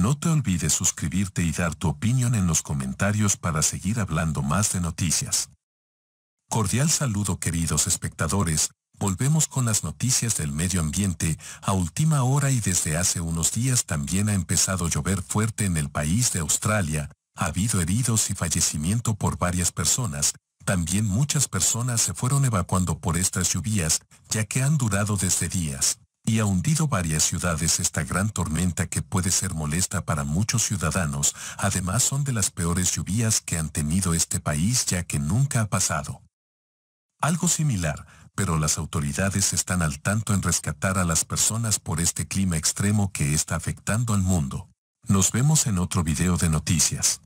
No te olvides suscribirte y dar tu opinión en los comentarios para seguir hablando más de noticias. Cordial saludo queridos espectadores, volvemos con las noticias del medio ambiente, a última hora y desde hace unos días también ha empezado a llover fuerte en el país de Australia, ha habido heridos y fallecimiento por varias personas, también muchas personas se fueron evacuando por estas lluvias, ya que han durado desde días y ha hundido varias ciudades esta gran tormenta que puede ser molesta para muchos ciudadanos, además son de las peores lluvias que han tenido este país ya que nunca ha pasado. Algo similar, pero las autoridades están al tanto en rescatar a las personas por este clima extremo que está afectando al mundo. Nos vemos en otro video de noticias.